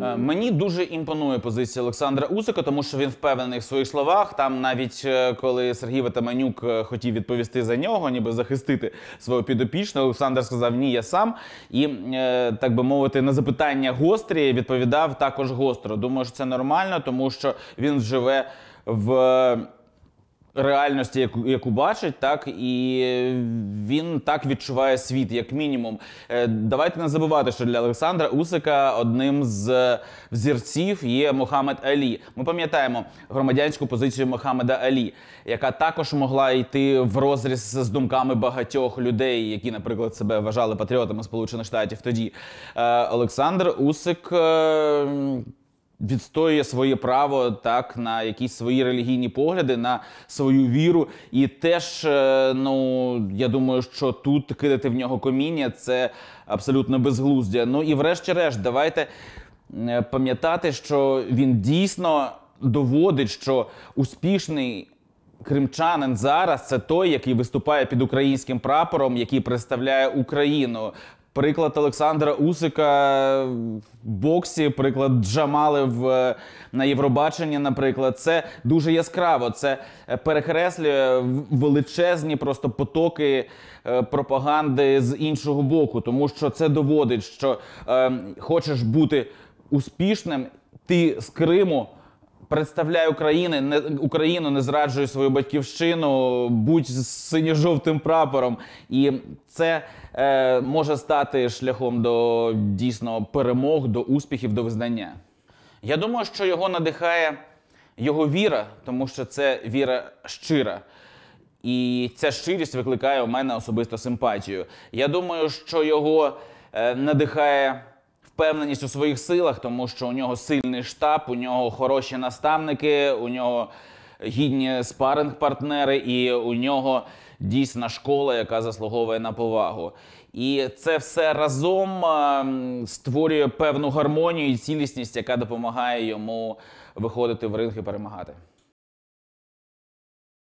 Е, мені дуже імпонує позиція Олександра Усика, тому що він впевнений в своїх словах. Там навіть е, коли Сергій Ватаманюк е, хотів відповісти за нього, ніби захистити свого підопічного, Олександр сказав Ні, я сам і так би мовити, на запитання гострі відповідав також гостро. Думаю, що це нормально, тому що він живе в реальності, яку яку бачить, так і він так відчуває світ, як мінімум. Е, давайте не забувати, що для Олександра Усика одним з взірців є Мохамед Алі. Ми пам'ятаємо громадянську позицію Мохамеда Алі, яка також могла йти в розріз з думками багатьох людей, які, наприклад, себе вважали патріотами Сполучених Штатів. Тоді е, Олександр Усик е, відстоює своє право так на якісь свої релігійні погляди, на свою віру. І теж, е, ну я думаю, що тут кидати в нього коміння це абсолютно безглуздя. Ну і, врешті-решт, давайте е, пам'ятати, що він дійсно доводить, що успішний. Кримчанин зараз це той, який виступає під українським прапором, який представляє Україну Приклад Олександра Усика в боксі, приклад Джамали в е, на Євробаченні. Наприклад, це дуже яскраво. Це е, перехреслює величезні просто потоки е, пропаганди з іншого боку, тому що це доводить, що е, хочеш бути успішним, ти з Криму. Представляю України не Україну не зраджую свою батьківщину, будь з синьо-жовтим прапором, і це е, може стати шляхом до дійсно перемог, до успіхів, до визнання. Я думаю, що його надихає його віра, тому що це віра щира. І ця щирість викликає у мене особисто симпатію. Я думаю, що його е, надихає впевненість у своїх силах, тому що у нього сильний штаб, у нього хороші наставники, у нього гідні спаринг партнери і у нього дійсна школа, яка заслуговує на повагу. І це все разом створює певну гармонію і цілісність, яка допомагає йому виходити в ринг і перемагати.